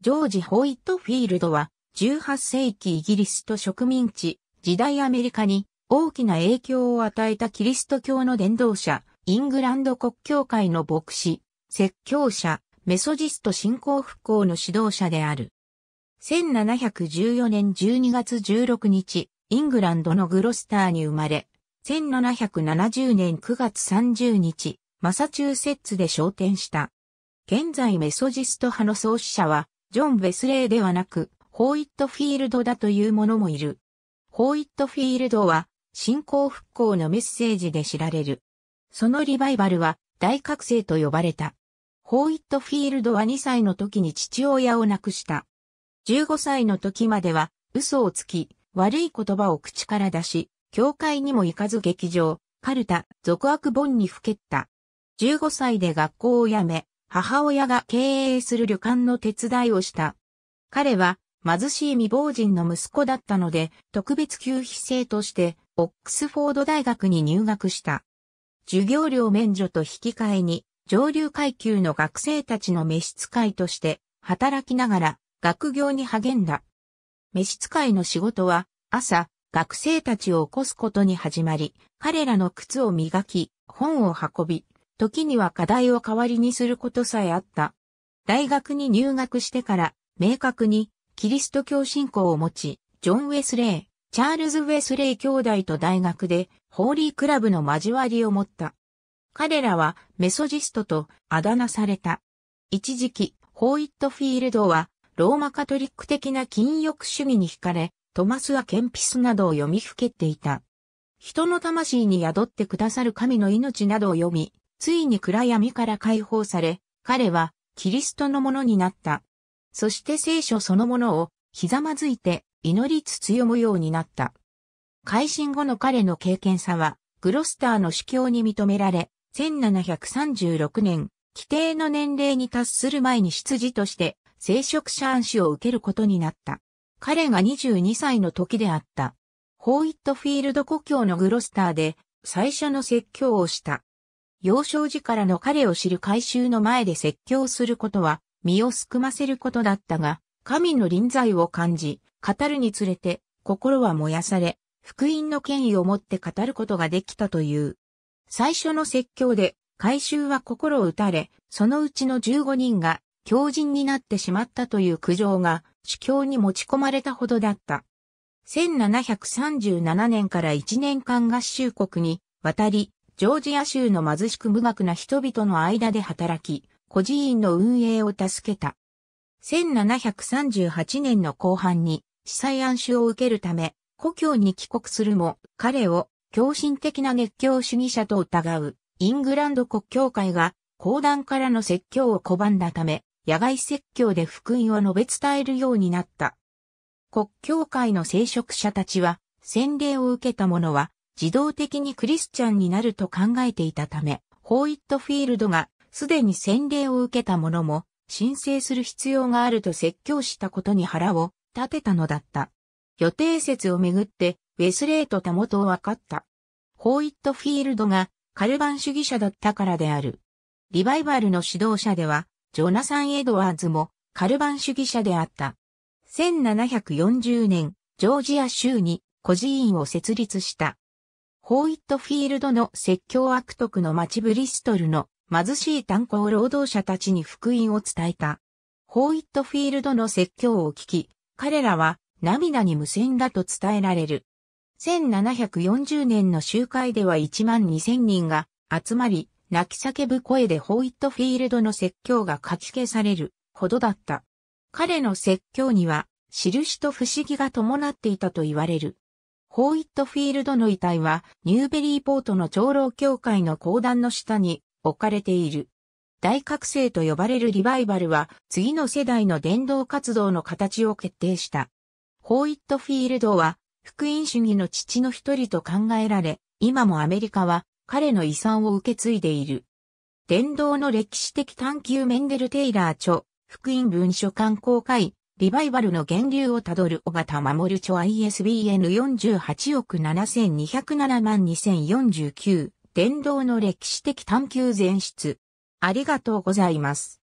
ジョージ・ホイットフィールドは、18世紀イギリスと植民地、時代アメリカに大きな影響を与えたキリスト教の伝道者、イングランド国教会の牧師、説教者、メソジスト信仰復興の指導者である。1714年12月16日、イングランドのグロスターに生まれ、1770年9月30日、マサチューセッツで昇天した。現在メソジスト派の創始者は、ジョン・ウェスレーではなく、ホーイットフィールドだという者もいる。ホーイットフィールドは、信仰復興のメッセージで知られる。そのリバイバルは、大覚醒と呼ばれた。ホーイットフィールドは2歳の時に父親を亡くした。15歳の時までは、嘘をつき、悪い言葉を口から出し、教会にも行かず劇場、カルタ、俗悪本にふけった。15歳で学校を辞め、母親が経営する旅館の手伝いをした。彼は貧しい未亡人の息子だったので、特別給費生としてオックスフォード大学に入学した。授業料免除と引き換えに、上流階級の学生たちの召使いとして働きながら学業に励んだ。召使いの仕事は朝学生たちを起こすことに始まり、彼らの靴を磨き、本を運び、時には課題を代わりにすることさえあった。大学に入学してから、明確に、キリスト教信仰を持ち、ジョン・ウェスレイ、チャールズ・ウェスレイ兄弟と大学で、ホーリークラブの交わりを持った。彼らは、メソジストとあだ名された。一時期、ホーイットフィールドは、ローマカトリック的な禁欲主義に惹かれ、トマスア・ケンピスなどを読みふけっていた。人の魂に宿ってくださる神の命などを読み、ついに暗闇から解放され、彼はキリストのものになった。そして聖書そのものをひざまずいて祈りつつ読むようになった。改心後の彼の経験さは、グロスターの司教に認められ、1736年、規定の年齢に達する前に執事として聖職者暗視を受けることになった。彼が22歳の時であった。ホーイットフィールド故郷のグロスターで最初の説教をした。幼少時からの彼を知る改修の前で説教することは、身をすくませることだったが、神の臨在を感じ、語るにつれて、心は燃やされ、福音の権威を持って語ることができたという。最初の説教で、改修は心を打たれ、そのうちの15人が狂人になってしまったという苦情が主教に持ち込まれたほどだった。1737年から1年間合衆国に渡り、ジョージア州の貧しく無学な人々の間で働き、孤児院の運営を助けた。1738年の後半に、司祭暗衆を受けるため、故郷に帰国するも、彼を狂信的な熱狂主義者と疑う、イングランド国教会が、公団からの説教を拒んだため、野外説教で福音を述べ伝えるようになった。国教会の聖職者たちは、洗礼を受けた者は、自動的にクリスチャンになると考えていたため、ホーイットフィールドがすでに洗礼を受けた者も申請する必要があると説教したことに腹を立てたのだった。予定説をめぐって、ウェスレーとたもとを分かった。ホーイットフィールドがカルバン主義者だったからである。リバイバルの指導者では、ジョナサン・エドワーズもカルバン主義者であった。1740年、ジョージア州に孤児院を設立した。ホーイットフィールドの説教悪徳の町ブリストルの貧しい炭鉱労働者たちに福音を伝えた。ホーイットフィールドの説教を聞き、彼らは涙に無線だと伝えられる。1740年の集会では1万2000人が集まり、泣き叫ぶ声でホイットフィールドの説教が書き消されるほどだった。彼の説教には、印と不思議が伴っていたと言われる。ホーイットフィールドの遺体は、ニューベリーポートの長老協会の公団の下に置かれている。大覚醒と呼ばれるリバイバルは、次の世代の伝道活動の形を決定した。ホーイットフィールドは、福音主義の父の一人と考えられ、今もアメリカは彼の遺産を受け継いでいる。伝道の歴史的探求メンデル・テイラー著、福音文書館公開、リバイバルの源流をたどる小型守著 ISBN48 億7207万2049、伝道の歴史的探求全出。ありがとうございます。